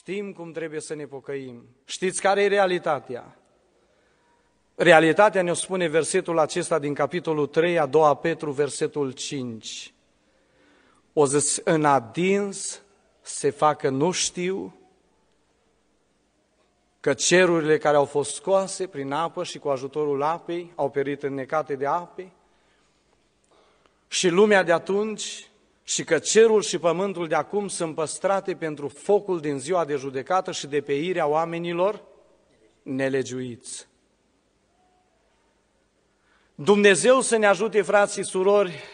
Știm cum trebuie să ne pocăim. Știți care e realitatea? Realitatea ne spune versetul acesta din capitolul 3, a doua Petru, versetul 5. O zis, în adins se facă nu știu că cerurile care au fost scoase prin apă și cu ajutorul apei au perit în necate de ape și lumea de atunci și că cerul și pământul de acum sunt păstrate pentru focul din ziua de judecată și de peirea oamenilor nelegiuiți. Dumnezeu să ne ajute, frații, și surori,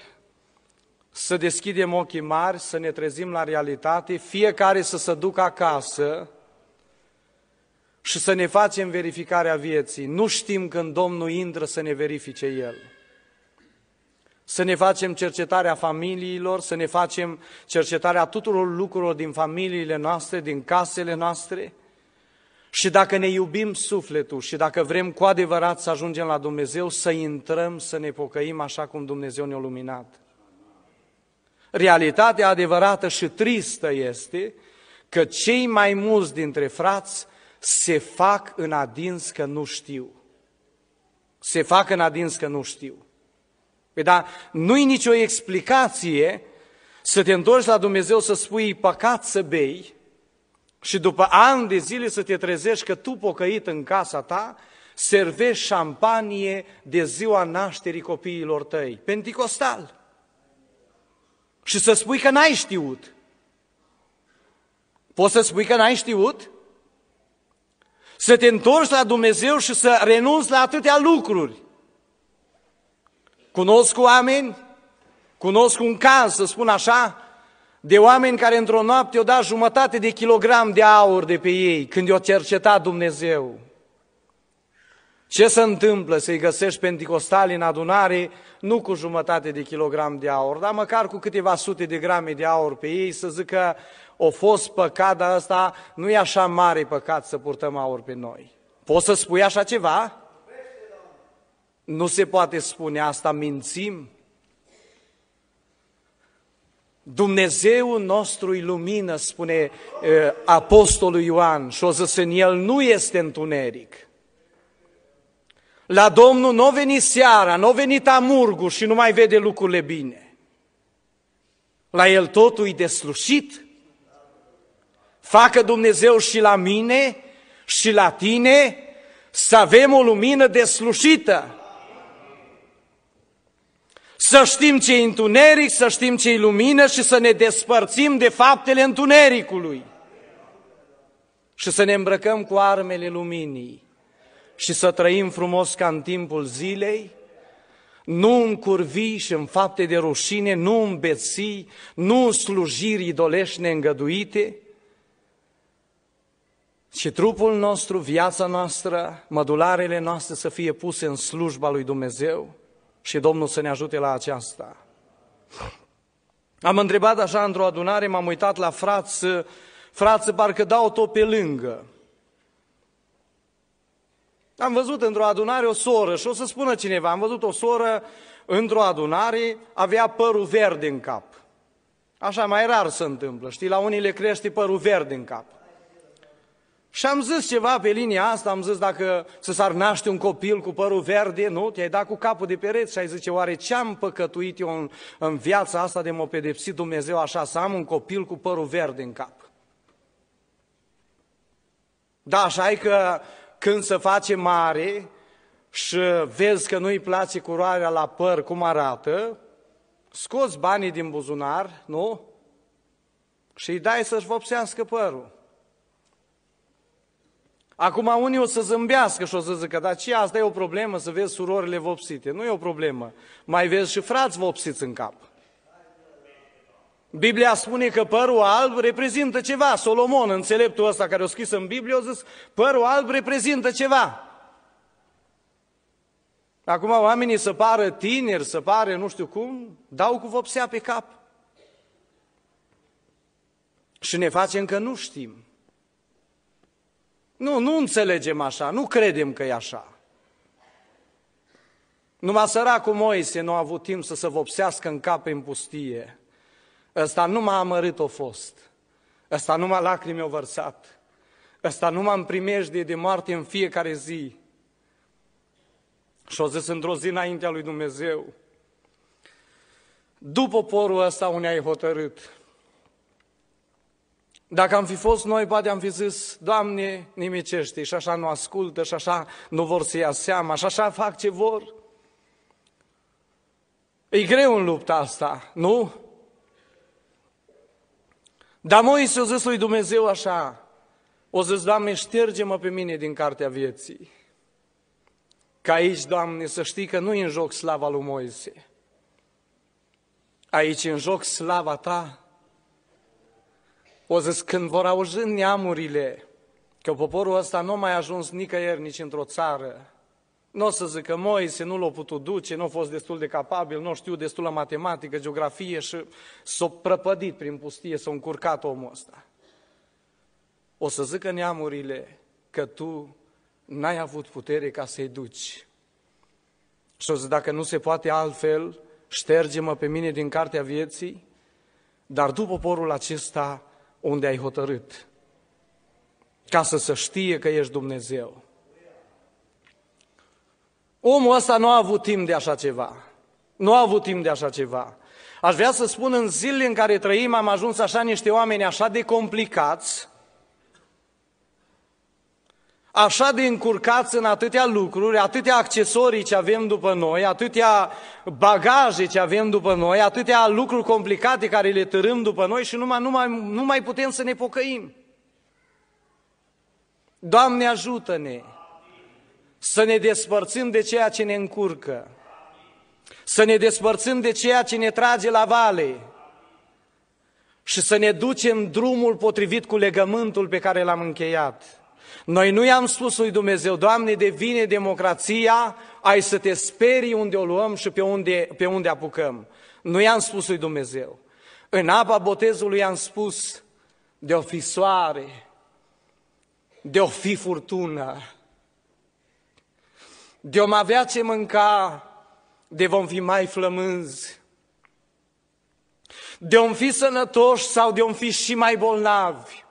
să deschidem ochii mari, să ne trezim la realitate, fiecare să se ducă acasă și să ne facem verificarea vieții. Nu știm când Domnul intră să ne verifice El. Să ne facem cercetarea familiilor, să ne facem cercetarea tuturor lucrurilor din familiile noastre, din casele noastre. Și dacă ne iubim sufletul și dacă vrem cu adevărat să ajungem la Dumnezeu, să intrăm, să ne pocăim așa cum Dumnezeu ne-a luminat. Realitatea adevărată și tristă este că cei mai mulți dintre frați se fac în adins că nu știu. Se fac în adins că nu știu. Păi dar nu-i nicio explicație să te întorci la Dumnezeu să spui păcat să bei și după ani de zile să te trezești că tu pocăit în casa ta servești șampanie de ziua nașterii copiilor tăi, pentecostal. Și să spui că n-ai știut. Poți să spui că n-ai știut? Să te întorci la Dumnezeu și să renunți la atâtea lucruri Cunosc oameni, cunosc un caz, să spun așa, de oameni care într-o noapte au dat jumătate de kilogram de aur de pe ei când i-o cercetat Dumnezeu. Ce se întâmplă să-i găsești penticostali în adunare, nu cu jumătate de kilogram de aur, dar măcar cu câteva sute de grame de aur pe ei, să zică, o fost păcat, dar asta nu e așa mare păcat să purtăm aur pe noi. Poți să spui așa ceva? Nu se poate spune asta, mințim. Dumnezeu nostru e lumină, spune uh, apostolul Ioan și o zis în el, nu este întuneric. La Domnul nu n-o seara, nu n-o veni și nu mai vede lucrurile bine. La el totul e deslușit. Facă Dumnezeu și la mine și la tine să avem o lumină deslușită să știm ce e întuneric, să știm ce e lumină și să ne despărțim de faptele întunericului. Și să ne îmbrăcăm cu armele luminii și să trăim frumos ca în timpul zilei, nu în curvii și în fapte de rușine, nu în beții, nu în slujiri idolești neîngăduite, și trupul nostru, viața noastră, mădularele noastre să fie puse în slujba lui Dumnezeu, și Domnul să ne ajute la aceasta. Am întrebat așa într-o adunare, m-am uitat la frață, frață parcă dau tot pe lângă. Am văzut într-o adunare o soră și o să spună cineva, am văzut o soră într-o adunare, avea părul verde în cap. Așa mai rar se întâmplă, știi, la unii le crește părul verde în cap. Și am zis ceva pe linia asta, am zis dacă să s-ar naște un copil cu părul verde, nu? Te-ai dat cu capul de pereți și ai zice, oare ce am păcătuit eu în, în viața asta de m-a pedepsit Dumnezeu așa, să am un copil cu părul verde în cap? Da, așa e că când se face mare și vezi că nu-i place curoarea la păr cum arată, scoți banii din buzunar, nu? Și îi dai să-și vopsească părul. Acum unii o să zâmbească și o să zică, dar ce asta e o problemă să vezi surorile vopsite? Nu e o problemă. Mai vezi și frați vopsiți în cap. Biblia spune că părul alb reprezintă ceva. Solomon, înțeleptul ăsta care o scris în Biblie, a zis, părul alb reprezintă ceva. Acum oamenii să pară tineri, să pare nu știu cum, dau cu vopsea pe cap. Și ne facem că nu știm. Nu, nu înțelegem așa, nu credem că e așa. Numai săracul Moise nu a avut timp să se vopsească în cap în pustie. Ăsta numai amărât o fost. Ăsta numai lacrimi o vărsat. Ăsta numai în primejdie de moarte în fiecare zi. Și o zis într-o zi înaintea lui Dumnezeu. După porul ăsta unde ai hotărât, dacă am fi fost noi, poate am fi zis, Doamne, nimicește, și așa nu ascultă, și așa nu vor să ia seama, și așa fac ce vor. E greu în lupta asta, nu? Dar Moise a zis lui Dumnezeu așa, o zis, Doamne, șterge-mă pe mine din cartea vieții. Că aici, Doamne, să știi că nu e în joc slava lui Moise. Aici în joc slava Ta o zis, când vor auzi neamurile că poporul ăsta nu a mai ajuns nicăieri, nici într-o țară, nu o să zică, Moise nu l-a putut duce, nu a fost destul de capabil, nu știu destul la matematică, geografie și s-a prăpădit prin pustie, s-a încurcat omul ăsta. O să zică neamurile că tu n-ai avut putere ca să-i duci. Și o să dacă nu se poate altfel, șterge-mă pe mine din cartea vieții, dar tu poporul acesta unde ai hotărât, ca să se știe că ești Dumnezeu. Omul ăsta nu a avut timp de așa ceva. Nu a avut timp de așa ceva. Aș vrea să spun, în zilele în care trăim, am ajuns așa niște oameni așa de complicați, așa de încurcați în atâtea lucruri, atâtea accesorii ce avem după noi, atâtea bagaje ce avem după noi, atâtea lucruri complicate care le târâm după noi și numai, numai, nu mai putem să ne pocăim. Doamne ajută-ne să ne despărțim de ceea ce ne încurcă, să ne despărțim de ceea ce ne trage la vale și să ne ducem drumul potrivit cu legământul pe care l-am încheiat. Noi nu i-am spus lui Dumnezeu, Doamne, devine democrația, ai să te sperii unde o luăm și pe unde, pe unde apucăm. Nu i-am spus lui Dumnezeu. În apa botezului i-am spus, de o fi soare, de o fi furtună, de om avea ce mânca, de vom fi mai flămânzi, de om fi sănătoși sau de om fi și mai bolnavi,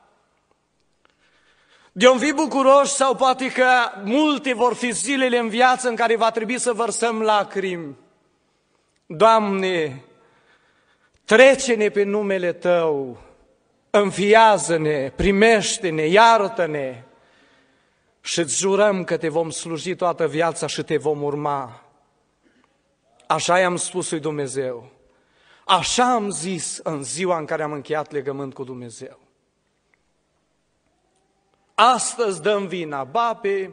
de un fi bucuroși sau poate că multe vor fi zilele în viață în care va trebui să vărsăm lacrimi. Doamne, trece-ne pe numele Tău, înfiază-ne, primește-ne, iartă-ne și îți jurăm că te vom sluji toată viața și te vom urma. Așa i-am spus lui Dumnezeu. Așa am zis în ziua în care am încheiat legământ cu Dumnezeu. Astăzi dăm vina, ba pe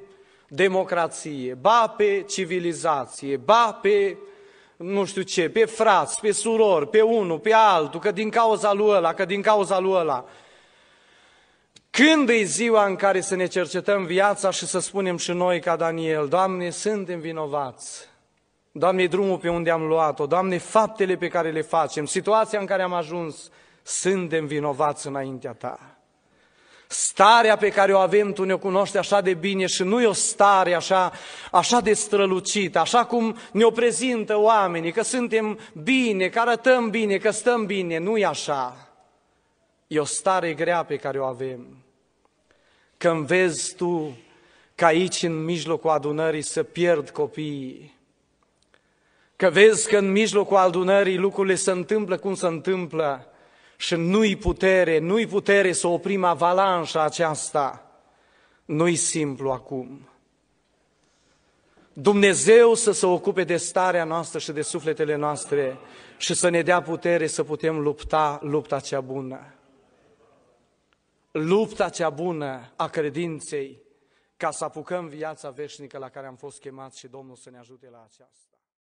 democrație, ba pe civilizație, ba pe nu știu ce, pe frați, pe surori, pe unul, pe altul, că din cauza lui ăla, că din cauza lui ăla. Când e ziua în care să ne cercetăm viața și să spunem și noi ca Daniel, Doamne, suntem vinovați. Doamne, drumul pe unde am luat-o, Doamne, faptele pe care le facem, situația în care am ajuns, suntem vinovați înaintea Ta. Starea pe care o avem, tu ne-o cunoști așa de bine și nu e o stare așa, așa de strălucită, așa cum ne-o prezintă oamenii, că suntem bine, că arătăm bine, că stăm bine. Nu e așa. E o stare grea pe care o avem. Când vezi tu că aici, în mijlocul adunării, să pierd copiii, că vezi că în mijlocul adunării lucrurile se întâmplă cum se întâmplă, și nu-i putere, nu-i putere să oprim avalanșa aceasta. Nu-i simplu acum. Dumnezeu să se ocupe de starea noastră și de sufletele noastre și să ne dea putere să putem lupta lupta cea bună. Lupta cea bună a credinței ca să apucăm viața veșnică la care am fost chemați și Domnul să ne ajute la aceasta.